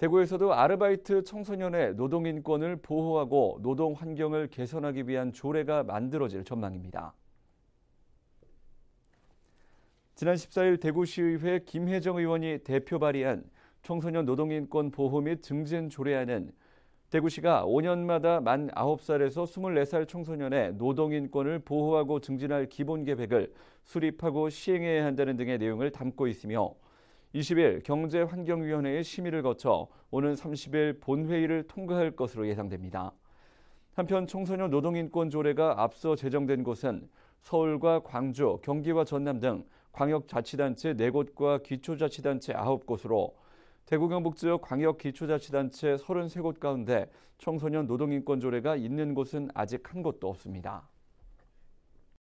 대구에서도 아르바이트 청소년의 노동인권을 보호하고 노동 환경을 개선하기 위한 조례가 만들어질 전망입니다. 지난 14일 대구시의회 김혜정 의원이 대표 발의한 청소년 노동인권 보호 및 증진 조례안은 대구시가 5년마다 만 9살에서 24살 청소년의 노동인권을 보호하고 증진할 기본 계획을 수립하고 시행해야 한다는 등의 내용을 담고 있으며 20일 경제환경위원회의 심의를 거쳐 오는 30일 본회의를 통과할 것으로 예상됩니다. 한편 청소년 노동인권 조례가 앞서 제정된 곳은 서울과 광주, 경기와 전남 등 광역자치단체 4곳과 기초자치단체 9곳으로 대구 경북 지역 광역 기초자치단체 33곳 가운데 청소년 노동인권 조례가 있는 곳은 아직 한 곳도 없습니다.